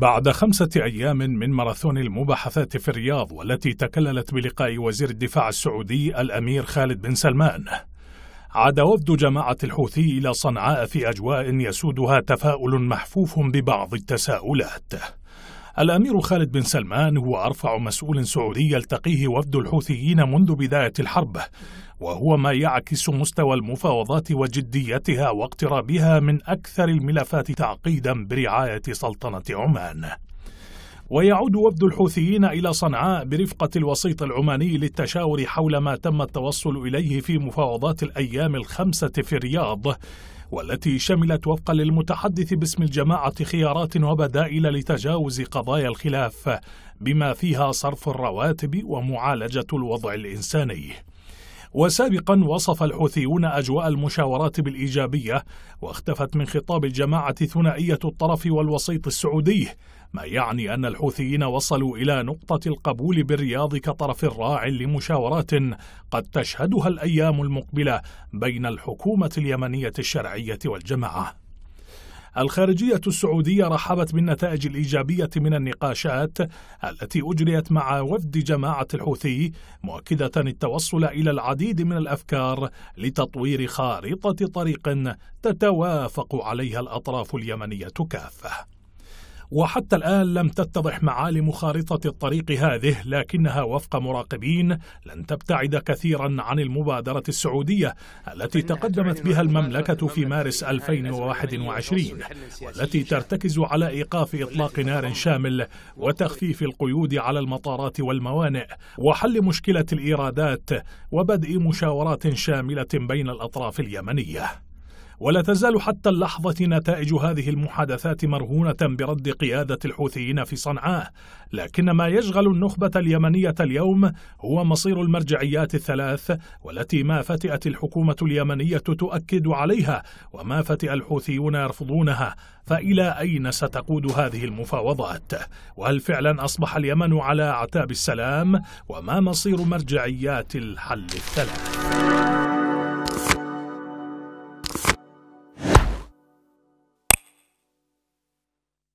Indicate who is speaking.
Speaker 1: بعد خمسة أيام من ماراثون المباحثات في الرياض والتي تكللت بلقاء وزير الدفاع السعودي الأمير خالد بن سلمان عاد وفد جماعة الحوثي إلى صنعاء في أجواء يسودها تفاؤل محفوف ببعض التساؤلات الأمير خالد بن سلمان هو أرفع مسؤول سعودي يلتقيه وفد الحوثيين منذ بداية الحرب وهو ما يعكس مستوى المفاوضات وجديتها واقترابها من أكثر الملفات تعقيدا برعاية سلطنة عمان ويعود وفد الحوثيين إلى صنعاء برفقة الوسيط العماني للتشاور حول ما تم التوصل إليه في مفاوضات الأيام الخمسة في الرياض والتي شملت وفقا للمتحدث باسم الجماعة خيارات وبدائل لتجاوز قضايا الخلاف بما فيها صرف الرواتب ومعالجة الوضع الإنساني وسابقا وصف الحوثيون أجواء المشاورات بالإيجابية واختفت من خطاب الجماعة ثنائية الطرف والوسيط السعودي ما يعني أن الحوثيين وصلوا إلى نقطة القبول بالرياض كطرف راع لمشاورات قد تشهدها الأيام المقبلة بين الحكومة اليمنية الشرعية والجماعة الخارجية السعودية رحبت بالنتائج الإيجابية من النقاشات التي أجريت مع وفد جماعة الحوثي مؤكدة التوصل إلى العديد من الأفكار لتطوير خارطة طريق تتوافق عليها الأطراف اليمنية كافة وحتى الآن لم تتضح معالم خارطة الطريق هذه لكنها وفق مراقبين لن تبتعد كثيرا عن المبادرة السعودية التي تقدمت بها المملكة في مارس 2021 والتي ترتكز على إيقاف إطلاق نار شامل وتخفيف القيود على المطارات والموانئ وحل مشكلة الإيرادات وبدء مشاورات شاملة بين الأطراف اليمنية ولا تزال حتى اللحظة نتائج هذه المحادثات مرهونة برد قيادة الحوثيين في صنعاء لكن ما يشغل النخبة اليمنية اليوم هو مصير المرجعيات الثلاث والتي ما فتئت الحكومة اليمنية تؤكد عليها وما فتئ الحوثيون يرفضونها فإلى أين ستقود هذه المفاوضات؟ وهل فعلا أصبح اليمن على أعتاب السلام؟ وما مصير مرجعيات الحل الثلاث؟